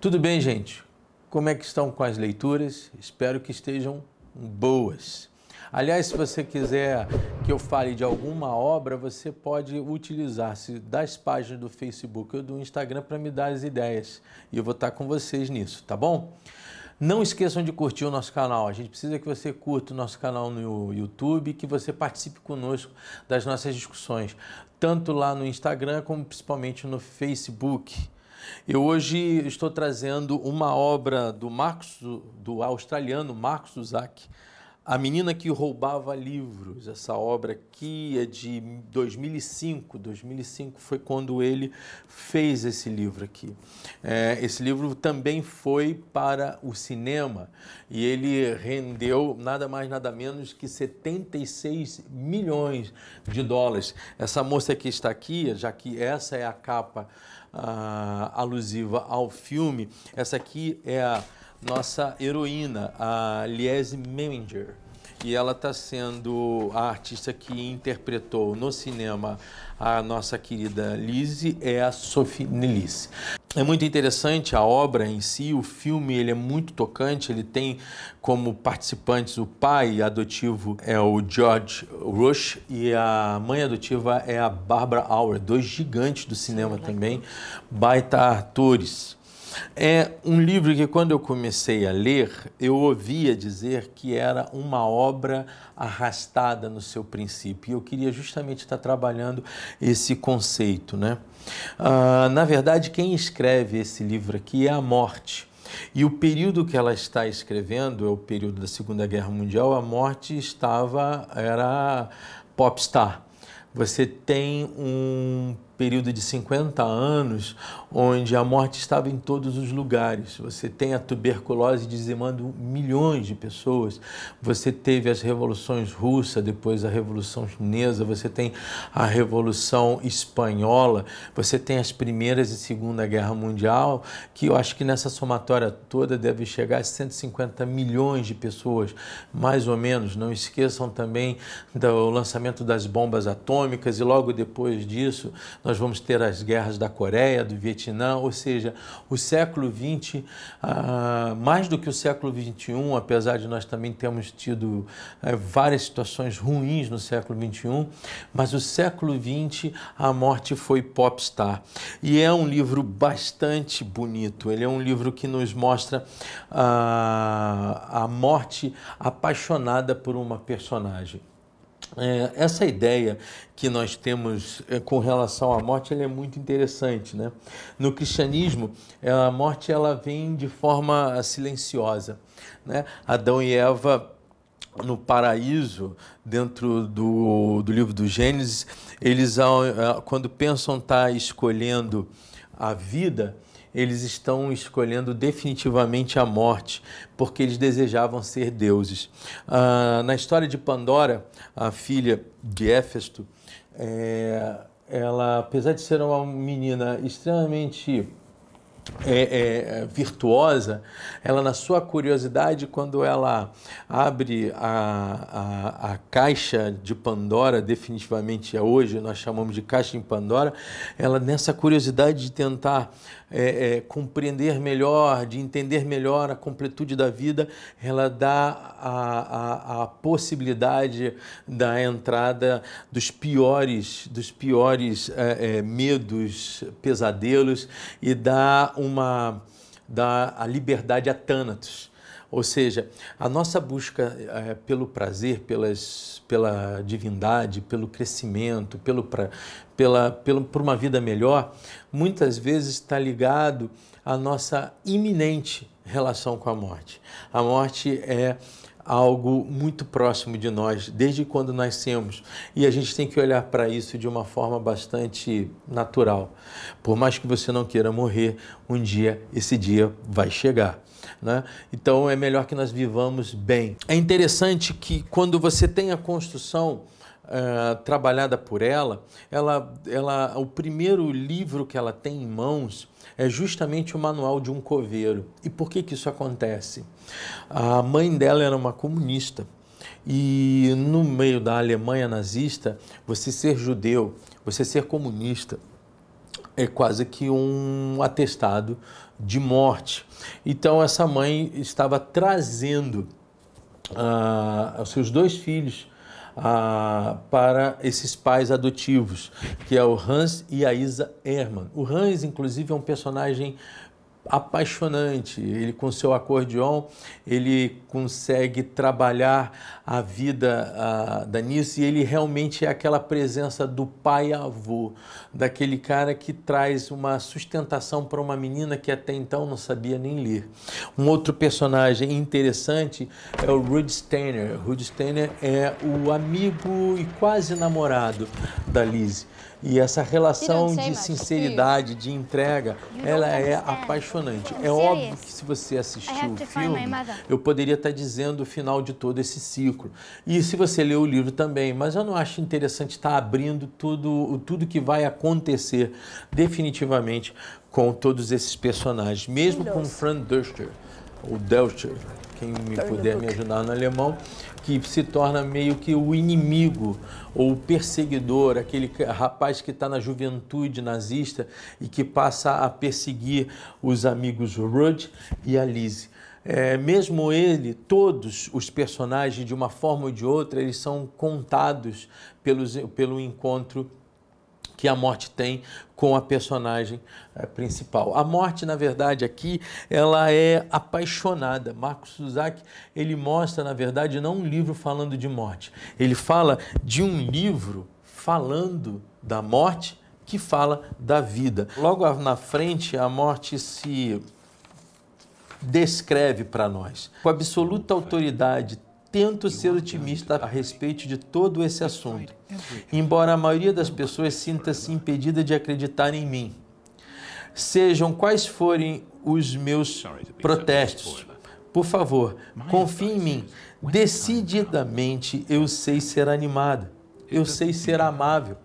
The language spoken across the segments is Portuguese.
Tudo bem, gente? Como é que estão com as leituras? Espero que estejam boas. Aliás, se você quiser que eu fale de alguma obra, você pode utilizar-se das páginas do Facebook ou do Instagram para me dar as ideias. E eu vou estar com vocês nisso, tá bom? Não esqueçam de curtir o nosso canal. A gente precisa que você curta o nosso canal no YouTube, que você participe conosco das nossas discussões, tanto lá no Instagram como principalmente no Facebook. Eu hoje estou trazendo uma obra do Marcos, do australiano Marcos Zuzak, a Menina que Roubava Livros, essa obra aqui é de 2005. 2005 foi quando ele fez esse livro aqui. É, esse livro também foi para o cinema e ele rendeu nada mais, nada menos que 76 milhões de dólares. Essa moça que está aqui, já que essa é a capa ah, alusiva ao filme, essa aqui é a nossa heroína, a Liese Meminger. E ela está sendo a artista que interpretou no cinema a nossa querida Lise, é a Sophie Nelice. É muito interessante a obra em si, o filme ele é muito tocante, ele tem como participantes o pai adotivo é o George Rush e a mãe adotiva é a Barbara Auer, dois gigantes do cinema Sim, também, baita atores. É um livro que, quando eu comecei a ler, eu ouvia dizer que era uma obra arrastada no seu princípio. E eu queria justamente estar trabalhando esse conceito. Né? Ah, na verdade, quem escreve esse livro aqui é a morte. E o período que ela está escrevendo é o período da Segunda Guerra Mundial. A morte estava era popstar. Você tem um período de 50 anos onde a morte estava em todos os lugares. Você tem a tuberculose dizimando milhões de pessoas, você teve as revoluções russa, depois a revolução chinesa, você tem a revolução espanhola, você tem as primeiras e segunda guerra mundial, que eu acho que nessa somatória toda deve chegar a 150 milhões de pessoas, mais ou menos. Não esqueçam também do lançamento das bombas atômicas e logo depois disso nós vamos ter as guerras da Coreia, do Vietnã, ou seja, o século XX, ah, mais do que o século XXI, apesar de nós também termos tido eh, várias situações ruins no século XXI, mas o século XX, a morte foi popstar. E é um livro bastante bonito, ele é um livro que nos mostra ah, a morte apaixonada por uma personagem. É, essa ideia que nós temos é, com relação à morte é muito interessante, né? No cristianismo, é, a morte ela vem de forma ah, silenciosa, né? Adão e Eva no paraíso, dentro do, do livro do Gênesis, eles, ah, quando pensam estar tá escolhendo a vida, eles estão escolhendo definitivamente a morte, porque eles desejavam ser deuses. Ah, na história de Pandora, a filha de Éfesto, é, ela, apesar de ser uma menina extremamente é, é, é, virtuosa, ela na sua curiosidade, quando ela abre a, a, a, caixa de Pandora, definitivamente é hoje, nós chamamos de caixa em Pandora, ela nessa curiosidade de tentar é, é, compreender melhor, de entender melhor a completude da vida, ela dá a, a, a possibilidade da entrada dos piores, dos piores é, é, medos, pesadelos e dá uma da a liberdade a Thanatos. Ou seja, a nossa busca é, pelo prazer, pelas, pela divindade, pelo crescimento, pelo pra, pela, pelo, por uma vida melhor, muitas vezes está ligado à nossa iminente relação com a morte. A morte é algo muito próximo de nós, desde quando nascemos. E a gente tem que olhar para isso de uma forma bastante natural. Por mais que você não queira morrer, um dia esse dia vai chegar. Né? Então é melhor que nós vivamos bem. É interessante que quando você tem a construção ah, trabalhada por ela, ela, ela, o primeiro livro que ela tem em mãos é justamente o Manual de um Coveiro. E por que, que isso acontece? A mãe dela era uma comunista. E no meio da Alemanha nazista, você ser judeu, você ser comunista, é quase que um atestado de morte. Então, essa mãe estava trazendo uh, os seus dois filhos ah, para esses pais adotivos, que é o Hans e a Isa Hermann. O Hans, inclusive, é um personagem apaixonante. Ele com seu acordeon, ele consegue trabalhar a vida da Nice e ele realmente é aquela presença do pai avô, daquele cara que traz uma sustentação para uma menina que até então não sabia nem ler. Um outro personagem interessante é o Rud Steiner. Rud Steiner é o amigo e quase namorado da Lizzie. E essa relação de né, tipo, sinceridade, de entrega, ela é apaixonante. É, é óbvio que se você assistiu o filme, eu poderia estar dizendo o final de todo esse ciclo. E se você lê o livro também, mas eu não acho interessante estar abrindo tudo, tudo que vai acontecer definitivamente com todos esses personagens, mesmo com Fran Duscher, o Delcher, quem me então, puder me ajudar no alemão, que se torna meio que o inimigo ou o perseguidor, aquele rapaz que está na juventude nazista e que passa a perseguir os amigos Rudd e Alice. É, mesmo ele, todos os personagens, de uma forma ou de outra, eles são contados pelos, pelo encontro que a morte tem com a personagem eh, principal. A morte, na verdade, aqui, ela é apaixonada. Marcos Suzak, ele mostra, na verdade, não um livro falando de morte. Ele fala de um livro falando da morte que fala da vida. Logo na frente, a morte se descreve para nós. Com absoluta autoridade, tento ser otimista a respeito de todo esse assunto, embora a maioria das pessoas sinta-se impedida de acreditar em mim. Sejam quais forem os meus protestos, por favor, confie em mim. Decididamente eu sei ser animado, eu sei ser amável,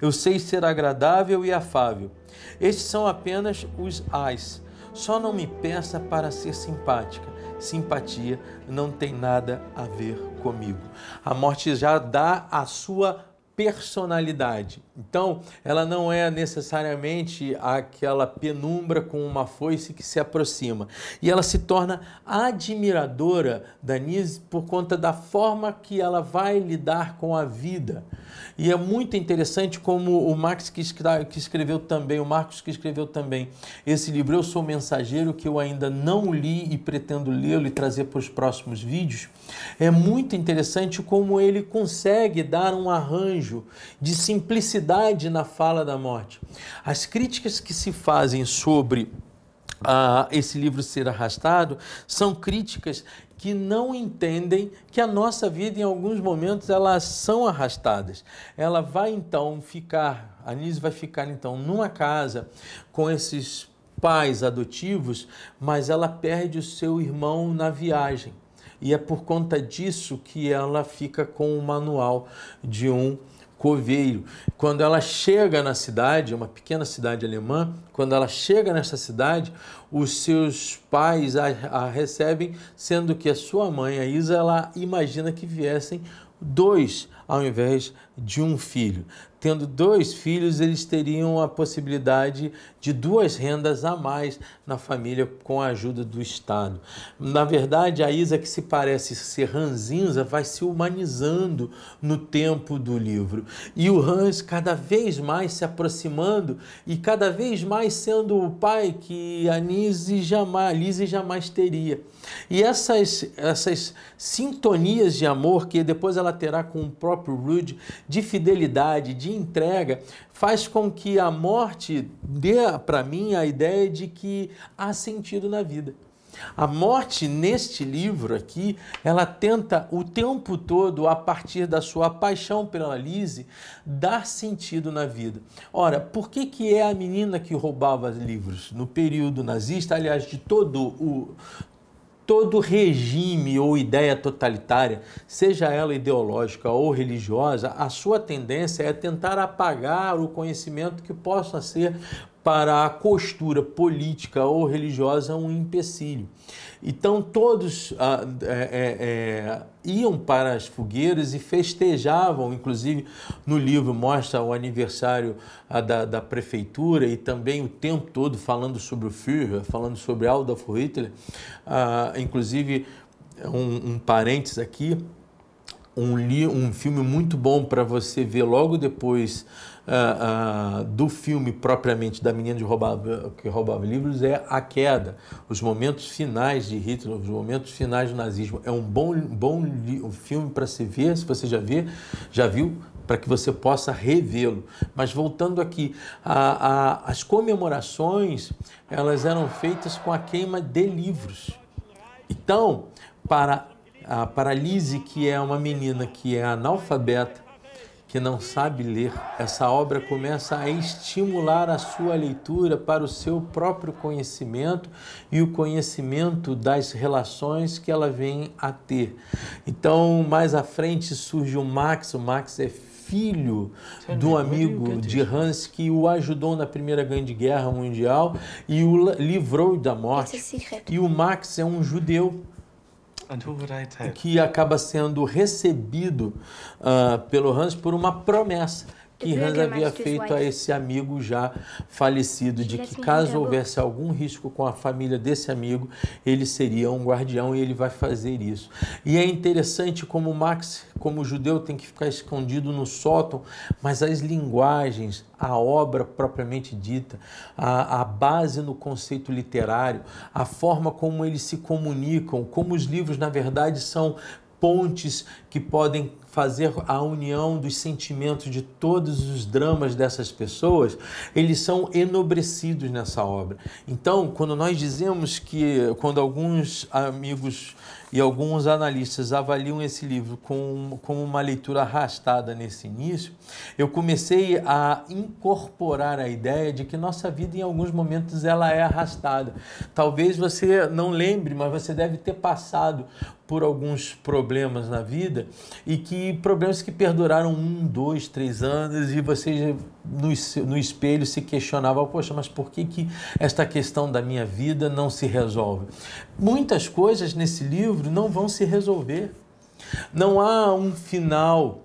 eu sei ser agradável e afável. Estes são apenas os ais só não me peça para ser simpática. Simpatia não tem nada a ver comigo. A morte já dá a sua personalidade. Então, ela não é necessariamente aquela penumbra com uma foice que se aproxima. E ela se torna admiradora da Nise por conta da forma que ela vai lidar com a vida. E é muito interessante como o Max que, escreveu também, o Marcos que escreveu também esse livro, Eu Sou Mensageiro, que eu ainda não li e pretendo lê-lo e trazer para os próximos vídeos. É muito interessante como ele consegue dar um arranjo de simplicidade verdade na fala da morte. As críticas que se fazem sobre ah, esse livro ser arrastado são críticas que não entendem que a nossa vida em alguns momentos elas são arrastadas. Ela vai então ficar, a Nise vai ficar então numa casa com esses pais adotivos, mas ela perde o seu irmão na viagem. E é por conta disso que ela fica com o manual de um Coveiro. Quando ela chega na cidade, é uma pequena cidade alemã, quando ela chega nessa cidade, os seus pais a, a recebem, sendo que a sua mãe, a Isa, ela imagina que viessem dois ao invés de um filho. Tendo dois filhos, eles teriam a possibilidade de duas rendas a mais na família com a ajuda do Estado. Na verdade, a Isa, que se parece ser ranzinza, vai se humanizando no tempo do livro. E o Hans cada vez mais se aproximando e cada vez mais sendo o pai que a Lise jamais, jamais teria. E essas, essas sintonias de amor que depois ela terá com o próprio próprio Rude, de fidelidade, de entrega, faz com que a morte dê para mim a ideia de que há sentido na vida. A morte neste livro aqui, ela tenta o tempo todo, a partir da sua paixão pela Lise, dar sentido na vida. Ora, por que, que é a menina que roubava livros no período nazista, aliás, de todo o todo regime ou ideia totalitária, seja ela ideológica ou religiosa, a sua tendência é tentar apagar o conhecimento que possa ser para a costura política ou religiosa um empecilho. Então todos ah, é, é, é, iam para as fogueiras e festejavam, inclusive no livro mostra o aniversário ah, da, da, prefeitura e também o tempo todo falando sobre o Führer, falando sobre Adolf Hitler, ah, inclusive um, um parênteses aqui, um, um filme muito bom para você ver logo depois uh, uh, do filme propriamente da menina de roubava, que roubava livros é A Queda. Os momentos finais de Hitler, os momentos finais do nazismo. É um bom, bom um filme para se ver, se você já, vê, já viu, para que você possa revê-lo. Mas voltando aqui, a, a, as comemorações elas eram feitas com a queima de livros. Então, para a Paralise, que é uma menina que é analfabeta, que não sabe ler, essa obra começa a estimular a sua leitura para o seu próprio conhecimento e o conhecimento das relações que ela vem a ter. Então, mais à frente surge o Max, o Max é filho do amigo de Hans que o ajudou na Primeira Grande Guerra Mundial e o livrou da morte. E o Max é um judeu que acaba sendo recebido uh, pelo Hans por uma promessa que Hans havia feito a esse amigo já falecido, de que caso houvesse algum risco com a família desse amigo, ele seria um guardião e ele vai fazer isso. E é interessante como Max, como judeu, tem que ficar escondido no sótão, mas as linguagens, a obra propriamente dita, a, a base no conceito literário, a forma como eles se comunicam, como os livros, na verdade, são pontes que podem fazer a união dos sentimentos de todos os dramas dessas pessoas, eles são enobrecidos nessa obra. Então, quando nós dizemos que, quando alguns amigos e alguns analistas avaliam esse livro com, com uma leitura arrastada nesse início, eu comecei a incorporar a ideia de que nossa vida em alguns momentos ela é arrastada. Talvez você não lembre, mas você deve ter passado por alguns problemas na vida e que problemas que perduraram um, dois, três anos e você no, no espelho se questionava, poxa, mas por que, que esta questão da minha vida não se resolve? Muitas coisas nesse livro não vão se resolver. Não há um final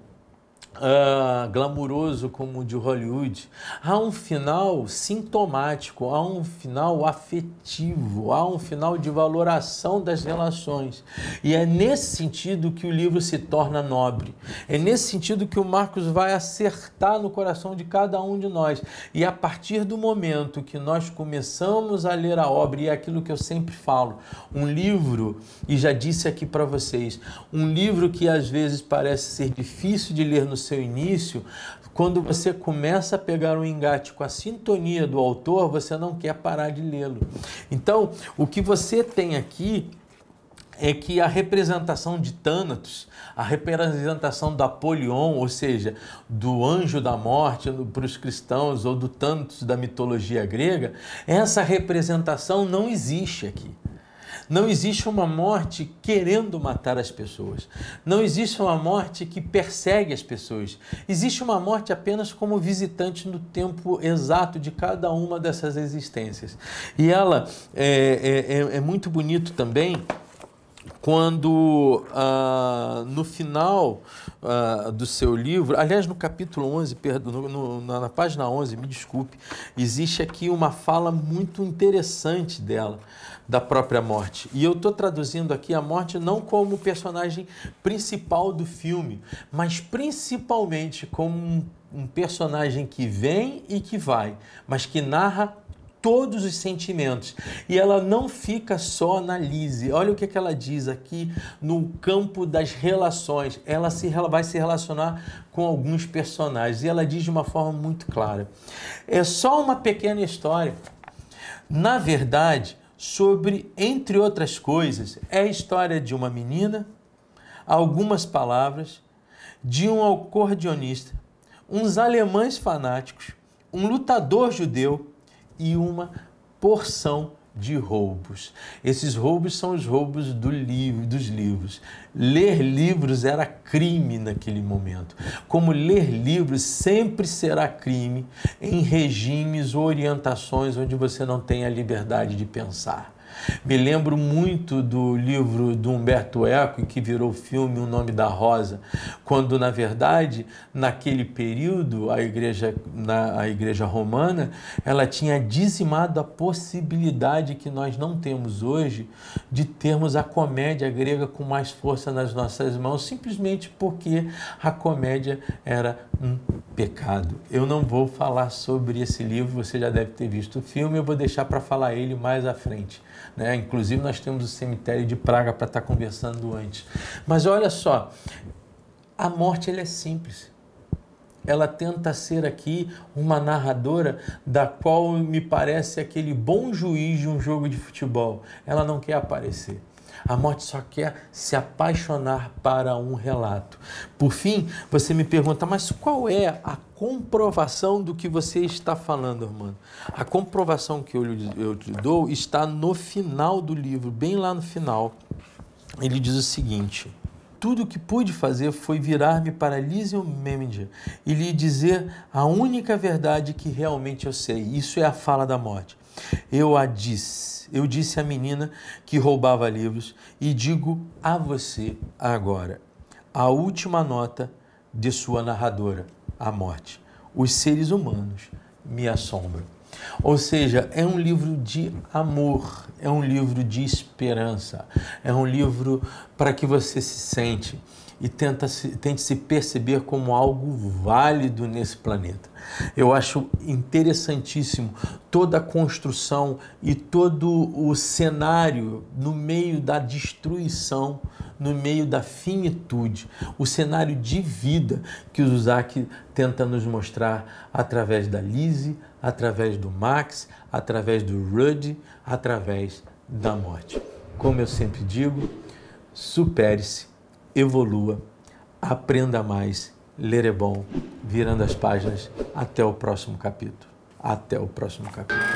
uh, glamuroso como o de Hollywood, há um final sintomático, há um final afetivo, há um final de valoração das relações. E é nesse sentido que o livro se torna nobre. É nesse sentido que o Marcos vai acertar no coração de cada um de nós. E a partir do momento que nós começamos a ler a obra, e é aquilo que eu sempre falo, um livro, e já disse aqui para vocês, um livro que às vezes parece ser difícil de ler no seu início, quando você começa a pegar um engate com a sintonia do autor, você não quer parar de lê-lo. Então, o que você tem aqui é que a representação de Thanatos, a representação da Polion, ou seja, do anjo da morte para os cristãos ou do Thanatos da mitologia grega, essa representação não existe aqui. Não existe uma morte querendo matar as pessoas. Não existe uma morte que persegue as pessoas. Existe uma morte apenas como visitante no tempo exato de cada uma dessas existências. E ela é, é, é, é muito bonito também quando ah, no final ah, do seu livro, aliás, no capítulo 11, perdão, no, no, na, na, página 11, me desculpe, existe aqui uma fala muito interessante dela da própria morte. E eu estou traduzindo aqui a morte não como personagem principal do filme, mas principalmente como um, um personagem que vem e que vai, mas que narra todos os sentimentos. E ela não fica só na Lise. Olha o que, que ela diz aqui no campo das relações. Ela se, ela vai se relacionar com alguns personagens. E ela diz de uma forma muito clara. É só uma pequena história. Na verdade, sobre, entre outras coisas, é a história de uma menina, algumas palavras, de um acordeonista, uns alemães fanáticos, um lutador judeu e uma porção de roubos. Esses roubos são os roubos do livro, dos livros. Ler livros era crime naquele momento. Como ler livros sempre será crime em regimes ou orientações onde você não tem a liberdade de pensar. Me lembro muito do livro do Humberto Eco, que virou filme O Nome da Rosa, quando, na verdade, naquele período, a igreja, na, a igreja romana ela tinha dizimado a possibilidade que nós não temos hoje de termos a comédia grega com mais força nas nossas mãos, simplesmente porque a comédia era um pecado. Eu não vou falar sobre esse livro, você já deve ter visto o filme, eu vou deixar para falar ele mais à frente. Né? Inclusive, nós temos o cemitério de Praga para estar tá conversando antes. Mas olha só, a morte ela é simples. Ela tenta ser aqui uma narradora da qual me parece aquele bom juiz de um jogo de futebol. Ela não quer aparecer. A morte só quer se apaixonar para um relato. Por fim, você me pergunta, mas qual é a comprovação do que você está falando, irmão? A comprovação que eu, eu te dou está no final do livro, bem lá no final. Ele diz o seguinte tudo o que pude fazer foi virar-me para Lysium Meminger e lhe dizer a única verdade que realmente eu sei. Isso é a fala da morte. Eu a disse, eu disse à menina que roubava livros e digo a você agora, a última nota de sua narradora, a morte. Os seres humanos me assombram. Ou seja, é um livro de amor, é um livro de esperança, é um livro para que você se sente e tenta se, tente se perceber como algo válido nesse planeta. Eu acho interessantíssimo toda a construção e todo o cenário no meio da destruição, no meio da finitude, o cenário de vida que o Zuzak tenta nos mostrar através da Lise, através do Max, através do Rudd, através da morte. Como eu sempre digo, supere-se evolua, aprenda mais, ler é bom, virando as páginas. Até o próximo capítulo. Até o próximo capítulo.